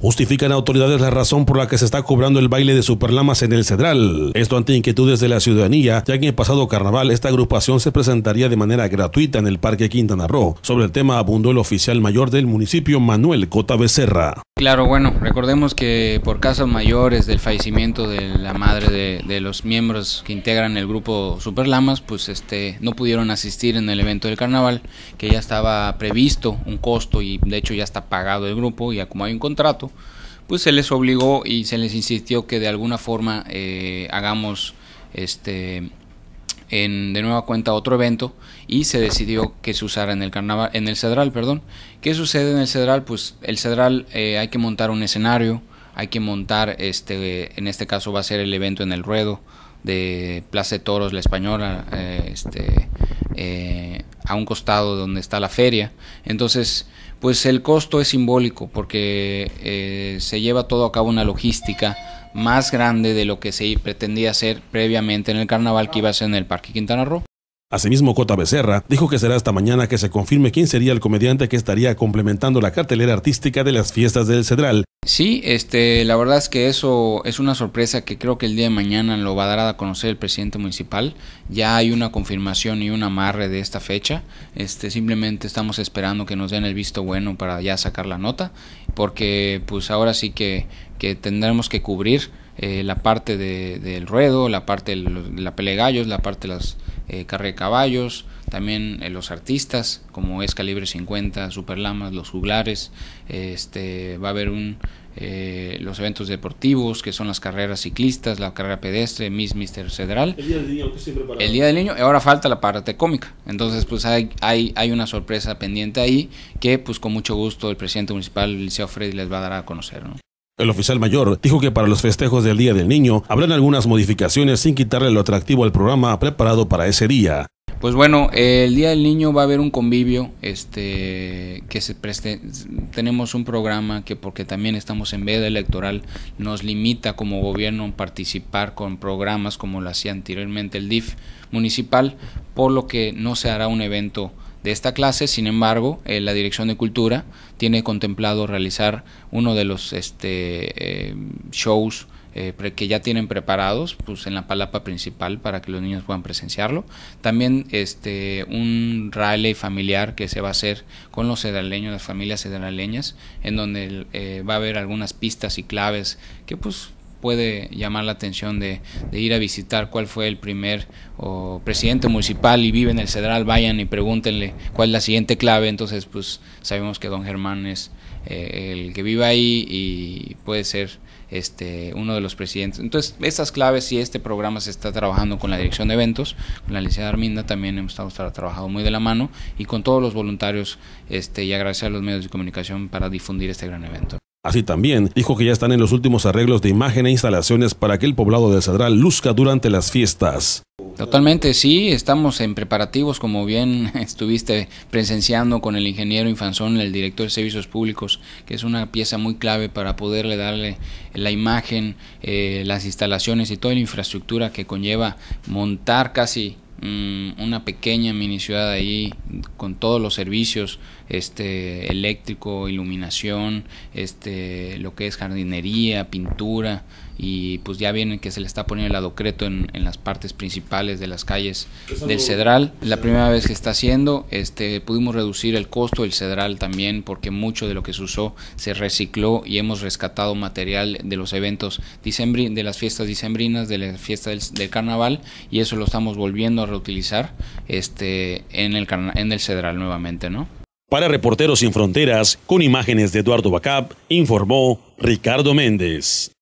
Justifican autoridades la razón por la que se está cobrando el baile de Superlamas en el Cedral. Esto ante inquietudes de la ciudadanía, ya que en el pasado carnaval esta agrupación se presentaría de manera gratuita en el Parque Quintana Roo. Sobre el tema abundó el oficial mayor del municipio, Manuel Cota Becerra. Claro, bueno, recordemos que por casos mayores del fallecimiento de la madre de, los miembros que integran el grupo Superlamas, pues este no pudieron asistir en el evento del carnaval, que ya estaba previsto un costo y de hecho ya está pagado el grupo, ya como hay un contrato, pues se les obligó y se les insistió que de alguna forma eh, hagamos este en, de nueva cuenta otro evento y se decidió que se usara en el carnaval en el Cedral, perdón. ¿Qué sucede en el Cedral? Pues el Cedral eh, hay que montar un escenario, hay que montar este en este caso va a ser el evento en el ruedo de Plaza de Toros La Española, eh, este a un costado donde está la feria. Entonces, pues el costo es simbólico porque eh, se lleva todo a cabo una logística más grande de lo que se pretendía hacer previamente en el carnaval que iba a ser en el Parque Quintana Roo. Asimismo, Cota Becerra dijo que será esta mañana que se confirme quién sería el comediante que estaría complementando la cartelera artística de las fiestas del Cedral, Sí, este, la verdad es que eso es una sorpresa que creo que el día de mañana lo va a dar a conocer el presidente municipal. Ya hay una confirmación y un amarre de esta fecha. Este, simplemente estamos esperando que nos den el visto bueno para ya sacar la nota, porque pues ahora sí que, tendremos que cubrir eh, la parte del ruedo, la parte de la gallos, la parte de las eh, de caballos también eh, los artistas, como es Calibre 50, Superlamas, Los Juglares, este, va a haber un, eh, los eventos deportivos, que son las carreras ciclistas, la carrera pedestre, Miss Mister Cedral. El Día del Niño, que El Día del Niño, ahora falta la parte cómica. Entonces, pues hay, hay, una sorpresa pendiente ahí que, pues con mucho gusto, el presidente municipal, Liceo Freddy, les va a dar a conocer. El oficial mayor dijo que para los festejos del Día del Niño habrán algunas modificaciones sin quitarle lo atractivo al programa preparado para ese día. Pues bueno, el Día del Niño va a haber un convivio, este, que se preste, tenemos un programa que porque también estamos en veda electoral, nos limita como gobierno participar con programas como lo hacía anteriormente el DIF municipal, por lo que no se hará un evento de esta clase, sin embargo, eh, la Dirección de Cultura tiene contemplado realizar uno de los este, eh, shows eh, que ya tienen preparados pues en la palapa principal para que los niños puedan presenciarlo. También este un rally familiar que se va a hacer con los cedraleños, las familias cedraleñas, en donde eh, va a haber algunas pistas y claves que pues puede llamar la atención de, ir a visitar cuál fue el primer presidente municipal y vive en el Cedral, vayan y pregúntenle cuál es la siguiente clave. Entonces, pues sabemos que don Germán es eh, el que viva ahí y puede ser este, uno de los presidentes. Entonces, estas claves y este programa se está trabajando con la dirección de eventos, con la licenciada Arminda también hemos estado trabajando muy de la mano y con todos los voluntarios este, y agradecer a los medios de comunicación para difundir este gran evento. Así también, dijo que ya están en los últimos arreglos de imagen e instalaciones para que el poblado de Sadral luzca durante las fiestas. Totalmente, sí, estamos en preparativos, como bien estuviste presenciando con el ingeniero Infanzón, el director de Servicios Públicos, que es una pieza muy clave para poderle darle la imagen, eh, las instalaciones y toda la infraestructura que conlleva montar casi mm, una pequeña mini ciudad ahí con todos los servicios este eléctrico, iluminación, este lo que es jardinería, pintura y pues ya vienen que se le está poniendo el adocreto en, en las partes principales de las calles del Cedral. La primera vez que está haciendo, este pudimos reducir el costo del Cedral también porque mucho de lo que se usó se recicló y hemos rescatado material de los eventos de las fiestas dicembrinas, de las fiestas del, carnaval y eso lo estamos volviendo a reutilizar este en el en el Cedral nuevamente, ¿no? Para Reporteros Sin Fronteras, con imágenes de Eduardo Bacab, informó Ricardo Méndez.